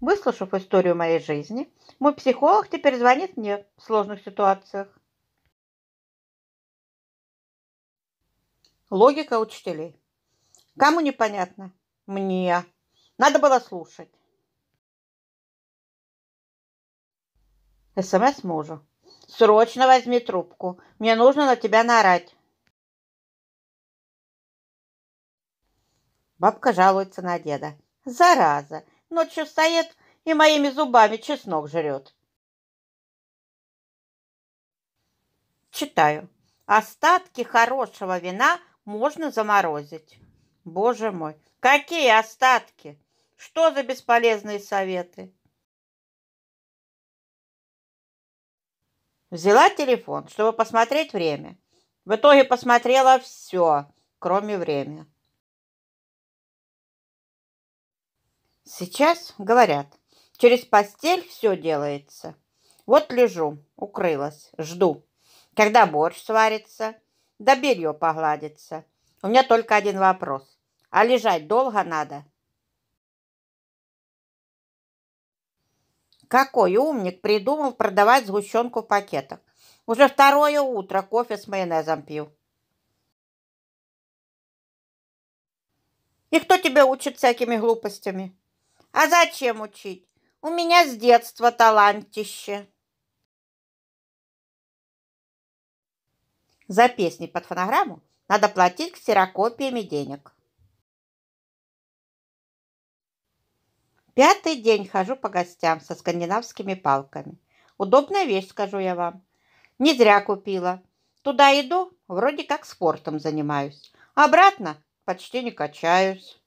Выслушав историю моей жизни, мой психолог теперь звонит мне в сложных ситуациях. Логика учителей. Кому непонятно? Мне. Надо было слушать. СМС мужу. Срочно возьми трубку. Мне нужно на тебя наорать. Бабка жалуется на деда. Зараза, Ночью встает и моими зубами чеснок жрет. Читаю. Остатки хорошего вина можно заморозить. Боже мой, какие остатки! Что за бесполезные советы? Взяла телефон, чтобы посмотреть время. В итоге посмотрела все, кроме времени. Сейчас, говорят, через постель все делается. Вот лежу, укрылась, жду. Когда борщ сварится, да белье погладится. У меня только один вопрос. А лежать долго надо? Какой умник придумал продавать сгущенку в пакетах. Уже второе утро кофе с майонезом пью. И кто тебя учит всякими глупостями? А зачем учить? У меня с детства талантище. За песни под фонограмму надо платить ксерокопиями денег. Пятый день хожу по гостям со скандинавскими палками. Удобная вещь, скажу я вам. Не зря купила. Туда иду, вроде как спортом занимаюсь. Обратно почти не качаюсь.